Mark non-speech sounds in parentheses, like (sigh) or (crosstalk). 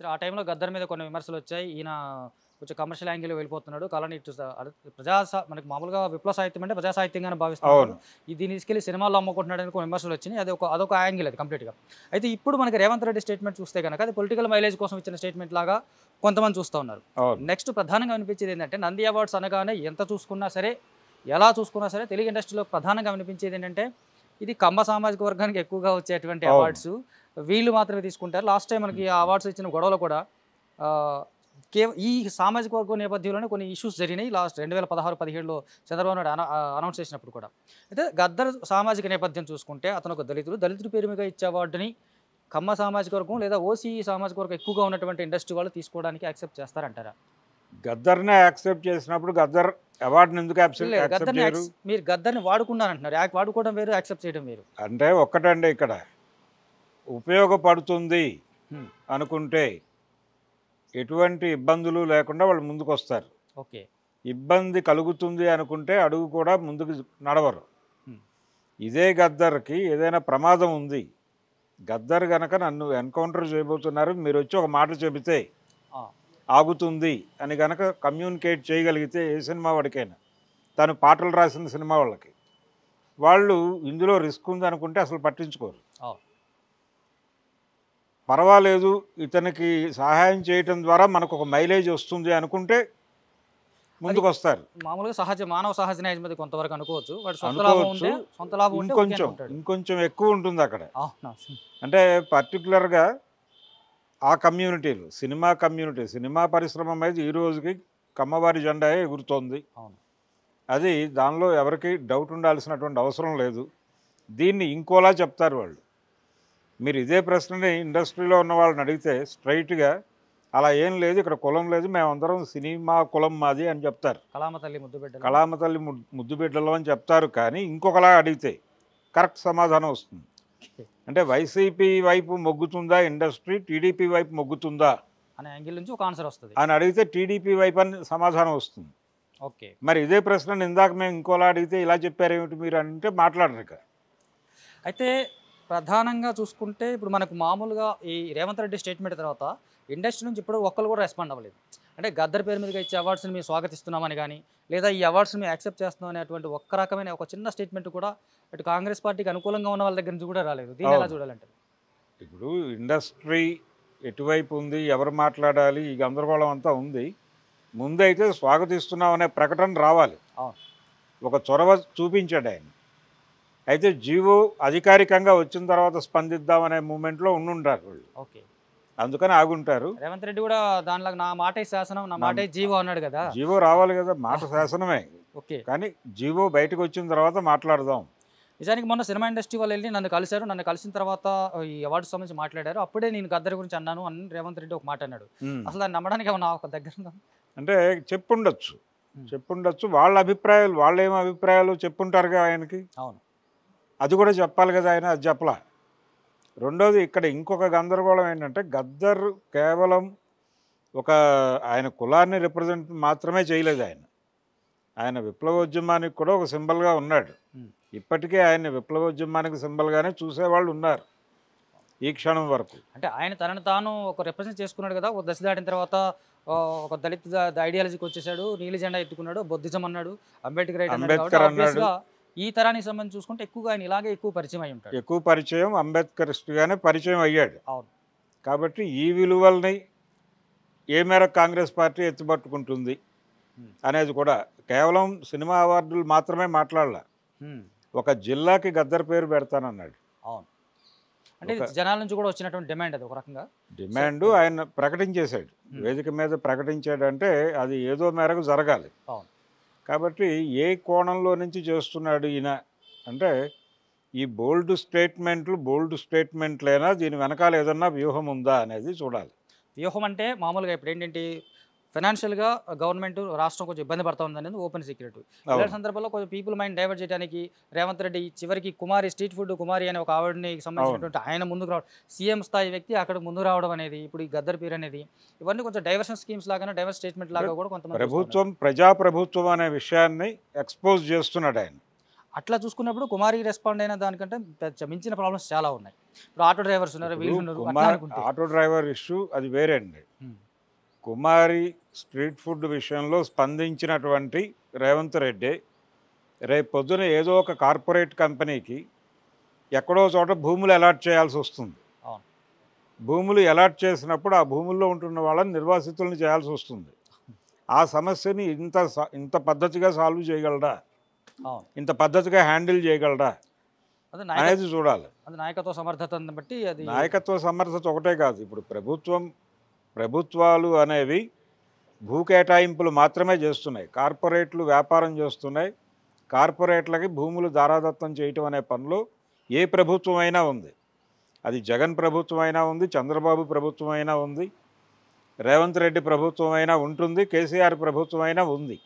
సరే ఆ టైంలో గద్దర్ మీద కొన్ని విమర్శలు వచ్చాయి ఈయన కొంచెం కమర్షియల్ యాంగిల్ వెళ్ళిపోతున్నాడు కళని ఇటు ప్రజా మనకి మామూలుగా విప్లవ సాహిత్యం అంటే ప్రజా సాహిత్యంగా భావిస్తున్నాడు ఈ దీన్ని తీసుకెళ్లి అమ్ముకుంటున్నాడు అని కొన్ని విమర్శలు వచ్చినాయి అది ఒక అదొక యాంగిల్ అది కంప్లీట్గా అయితే ఇప్పుడు మనకి రేవంత్ రెడ్డి స్టేట్మెంట్ చూస్తే కనుక అది పొలిటికల్ మైలేజ్ కోసం ఇచ్చిన స్టేట్మెంట్ లాగా కొంతమంది చూస్తూ ఉన్నారు నెక్స్ట్ ప్రధానంగా అనిపించేది ఏంటంటే నంది అవార్డ్స్ అనగానే ఎంత చూసుకున్నా సరే ఎలా చూసుకున్నా సరే తెలుగు ఇండస్ట్రీలో ప్రధానంగా అనిపించేది ఏంటంటే ఇది కంబ సామాజిక వర్గానికి ఎక్కువగా వచ్చేటువంటి అవార్డ్స్ వీళ్ళు మాత్రమే తీసుకుంటారు లాస్ట్ టైం మనకి అవార్డ్స్ ఇచ్చిన గొడవలు కూడా ఈ సామాజిక వర్గం నేపథ్యంలోనే కొన్ని ఇష్యూస్ జరిగినాయి లాస్ట్ రెండు వేల పదహారు పదిహేడులో చంద్రబాబు నాయుడు అనౌన్స్ చేసినప్పుడు కూడా అయితే గద్దర్ సామాజిక నేపథ్యం చూసుకుంటే అతను ఒక దళితుడు దళితుడి పేరు మీద ఇచ్చే అవార్డుని కమ్మ సామాజిక వర్గం లేదా ఓసీ సామాజిక వర్గం ఎక్కువగా ఉన్నటువంటి ఇండస్ట్రీ వాళ్ళు తీసుకోవడానికి యాక్సెప్ట్ చేస్తారంటారా గద్దర్నే యాక్సెప్ట్ చేసినప్పుడు గద్దర్ అవార్డుని ఎందుకు మీరు గద్దర్ని వాడుకున్నారంటున్నారు యాక్ వాడుకోవడం వేరు యాక్సెప్ట్ చేయడం వేరు అంటే ఒక్కటండి ఇక్కడ ఉపయోగపడుతుంది అనుకుంటే ఎటువంటి ఇబ్బందులు లేకుండా వాళ్ళు ముందుకు వస్తారు ఓకే ఇబ్బంది కలుగుతుంది అనుకుంటే అడుగు కూడా ముందుకు నడవరు ఇదే గద్దర్కి ఏదైనా ప్రమాదం ఉంది గద్దర్ గనక నన్ను ఎన్కౌంటర్ చేయబోతున్నారు మీరు వచ్చి ఒక మాట చెబితే ఆగుతుంది అని కనుక కమ్యూనికేట్ చేయగలిగితే ఏ సినిమా వాడికైనా తను పాటలు రాసిన సినిమా వాళ్ళకి వాళ్ళు ఇందులో రిస్క్ ఉందనుకుంటే అసలు పట్టించుకోరు పర్వాలేదు ఇతనికి సహాయం చేయటం ద్వారా మనకు ఒక మైలేజ్ వస్తుంది అనుకుంటే ముందుకు వస్తారు మామూలుగా సహజ మానవ సహజ న్యాయం మీద కొంతవరకు అనుకోవచ్చు అనుకోవచ్చు ఇంకొంచెం ఇంకొంచెం ఎక్కువ ఉంటుంది అక్కడ అంటే పర్టికులర్గా ఆ కమ్యూనిటీలు సినిమా కమ్యూనిటీ సినిమా పరిశ్రమ మీద ఈ రోజుకి కమ్మవారి జెండా ఎగురుతోంది అవును అది దానిలో ఎవరికి డౌట్ ఉండాల్సినటువంటి అవసరం లేదు దీన్ని ఇంకోలా చెప్తారు వాళ్ళు మీరు ఇదే ప్రశ్నని ఇండస్ట్రీలో ఉన్న వాళ్ళని అడిగితే స్ట్రైట్గా అలా ఏం లేదు ఇక్కడ కులం లేదు మేమందరం సినిమా కులం మాది అని చెప్తారు కళామతల్లి ముద్దుబిడ్డ కళామతల్లి బిడ్డలు అని చెప్తారు కానీ ఇంకొకలా అడిగితే కరెక్ట్ సమాధానం వస్తుంది అంటే వైసీపీ వైపు మొగ్గుతుందా ఇండస్ట్రీ టీడీపీ వైపు మొగ్గుతుందా అనే యాంగిల్ నుంచి ఒక ఆన్సర్ వస్తుంది అని అడిగితే టీడీపీ వైపు అని సమాధానం వస్తుంది ఓకే మరి ఇదే ప్రశ్న ఇందాక మేము ఇంకోలా అడిగితే ఇలా చెప్పారు ఏమిటి మీరు అంటే మాట్లాడరు ఇక అయితే ప్రధానంగా చూసుకుంటే ఇప్పుడు మనకు మామూలుగా ఈ రేవంత్ రెడ్డి స్టేట్మెంట్ తర్వాత ఇండస్ట్రీ నుంచి ఇప్పుడు ఒక్కరు కూడా రెస్పాండ్ అవ్వలేదు అంటే గద్దర్ పేరు మీదుగా ఇచ్చే అవార్డ్స్ని మేము స్వాగతిస్తున్నామని కానీ లేదా ఈ అవార్డ్స్ని మేము యాక్సెప్ట్ చేస్తున్నాం అనేటువంటి ఒక్క రకమైన ఒక చిన్న స్టేట్మెంట్ కూడా అటు కాంగ్రెస్ పార్టీకి అనుకూలంగా ఉన్న వాళ్ళ దగ్గర నుంచి కూడా రాలేదు దీన్ని ఎలా చూడాలంటే ఇప్పుడు ఇండస్ట్రీ ఎటువైపు ఉంది ఎవరు మాట్లాడాలి ఈ గందరగోళం అంతా ఉంది ముందైతే స్వాగతిస్తున్నాం అనే ప్రకటన రావాలి ఒక చొరవ చూపించాడు ఆయన అయితే జీవో అధికారికంగా వచ్చిన తర్వాత స్పందిద్దామనే మూమెంట్లో ఉండుంటారు వాళ్ళు ఓకే అందుకని ఆగుంటారు రేవంత్ రెడ్డి కూడా దానిలో నా మాట శాసనం నా మాట జీవో అన్నాడు కదా జీవో రావాలి కదా మాట (laughs) శాసనమే ఓకే కానీ జీవో బయటకు వచ్చిన తర్వాత మాట్లాడదాం నిజానికి మొన్న సినిమా ఇండస్ట్రీ వాళ్ళు వెళ్ళి నన్ను కలిశారు నన్ను కలిసిన తర్వాత ఈ అవార్డు సంబంధించి మాట్లాడారు అప్పుడే నేను గద్దరి గురించి అన్నాను అని రేవంత్ రెడ్డి ఒక మాట అన్నాడు అసలు దాన్ని నమ్మడానికి ఏమన్నా ఒక దగ్గర అంటే చెప్పుండొచ్చు చెప్పుండొచ్చు వాళ్ళ అభిప్రాయాలు వాళ్ళు ఏమి అభిప్రాయాలు చెప్పుంటారుగా ఆయనకి అవును అది కూడా చెప్పాలి కదా ఆయన అది చెప్పలా రెండోది ఇక్కడ ఇంకొక గందరగోళం ఏంటంటే గద్దర్ కేవలం ఒక ఆయన కులాన్ని రిప్రజెంట్ మాత్రమే చేయలేదు ఆయన ఆయన విప్లవోద్యమానికి కూడా ఒక సింబల్గా ఉన్నాడు ఇప్పటికే ఆయన విప్లవోద్యమానికి సింబల్గానే చూసేవాళ్ళు ఉన్నారు ఈ క్షణం వరకు అంటే ఆయన తనను తాను ఒక రిప్రజెంట్ చేసుకున్నాడు కదా ఒక దశ దాటిన తర్వాత ఒక దళిత ఐడియాలజీకి వచ్చేసాడు నీలి జెండా ఎత్తుకున్నాడు బొద్ధిజం అన్నాడు అంబేద్కర్ అంబేద్కర్ అన్నాడు ఈ తరానికి సంబంధించి చూసుకుంటే ఎక్కువగా ఆయన ఇలాగే ఎక్కువ పరిచయం అయి ఉంటాడు ఎక్కువ పరిచయం అంబేద్కరిస్టుగానే పరిచయం అయ్యాడు అవును కాబట్టి ఈ విలువల్ని ఏ మేరకు కాంగ్రెస్ పార్టీ ఎత్తుపట్టుకుంటుంది అనేది కూడా కేవలం సినిమా అవార్డులు మాత్రమే మాట్లాడాల ఒక జిల్లాకి గద్దర్ పేరు పెడతానన్నాడు అవును అంటే జనాల నుంచి కూడా వచ్చినటువంటి డిమాండ్ అది ఒక రకంగా డిమాండ్ ఆయన ప్రకటించేశాడు వేదిక మీద ప్రకటించాడంటే అది ఏదో మేరకు జరగాలి అవును కాబట్టి ఏ కోణంలో నుంచి చేస్తున్నాడు ఈయన అంటే ఈ బోల్డ్ స్టేట్మెంట్లు బోల్డ్ స్టేట్మెంట్లైనా దీని వెనకాల ఏదన్నా వ్యూహం ఉందా అనేది చూడాలి వ్యూహం అంటే మామూలుగా ఇప్పుడు ఏంటంటే ఫైనాన్షియల్గా గవర్నమెంట్ రాష్ట్రం కొంచెం ఇబ్బంది పడతా ఉందనేది ఓపెన్ సీక్రెట్ ఇలాంటి సందర్భంలో కొంచెం పీపుల్ మైండ్ డైవర్ట్ చేయడానికి రేవంత్ రెడ్డి చివరికి కుమారి స్ట్రీట్ ఫుడ్ కుమారి అనే ఒక ఆవిడని సంబంధించినటువంటి ఆయన ముందుకు రావడం సీఎం స్థాయి వ్యక్తి అక్కడ ముందుకు రావడం అనేది ఇప్పుడు ఈ గద్దర్ పేరు అనేది ఇవన్నీ కొంచెం డైవర్షన్ స్కీమ్స్ లాగానే డైవర్స్ స్టేట్మెంట్ లాగా కూడా కొంతమంది ప్రభుత్వం ప్రజాప్రభుత్వం అనే విషయాన్ని ఎక్స్పోజ్ చేస్తున్నాడు ఆయన అట్లా చూసుకున్నప్పుడు కుమారి రెస్పాండ్ అయిన దానికంటే మించిన ప్రాబ్లమ్స్ చాలా ఉన్నాయి ఇప్పుడు ఆటో డ్రైవర్స్ ఉన్నారు వీళ్ళు ఉన్నారు ఆటో డ్రైవర్ ఇష్యూ అది వేరే అండి కుమారి స్ట్రీట్ ఫుడ్ విషయంలో స్పందించినటువంటి రేవంత్ రెడ్డి రేపు పొద్దున ఏదో ఒక కార్పొరేట్ కంపెనీకి ఎక్కడో చోట భూములు అలాట్ చేయాల్సి వస్తుంది భూములు అలాట్ చేసినప్పుడు ఆ భూముల్లో ఉంటున్న వాళ్ళని నిర్వాసితులను చేయాల్సి వస్తుంది ఆ సమస్యని ఇంత ఇంత పద్ధతిగా సాల్వ్ చేయగలరా ఇంత పద్ధతిగా హ్యాండిల్ చేయగలరా అనేది చూడాలి నాయకత్వ సమర్థతను బట్టి అది నాయకత్వ సమర్థత ఒకటే కాదు ఇప్పుడు ప్రభుత్వం ప్రభుత్వాలు అనేవి భూ కేటాయింపులు మాత్రమే చేస్తున్నాయి కార్పొరేట్లు వ్యాపారం చేస్తున్నాయి కార్పొరేట్లకి భూములు దారాదత్తం చేయటం అనే పనులు ఏ ప్రభుత్వం అయినా ఉంది అది జగన్ ప్రభుత్వం అయినా ఉంది చంద్రబాబు ప్రభుత్వం అయినా ఉంది రేవంత్ రెడ్డి ప్రభుత్వం అయినా ఉంటుంది కేసీఆర్ ప్రభుత్వం అయినా ఉంది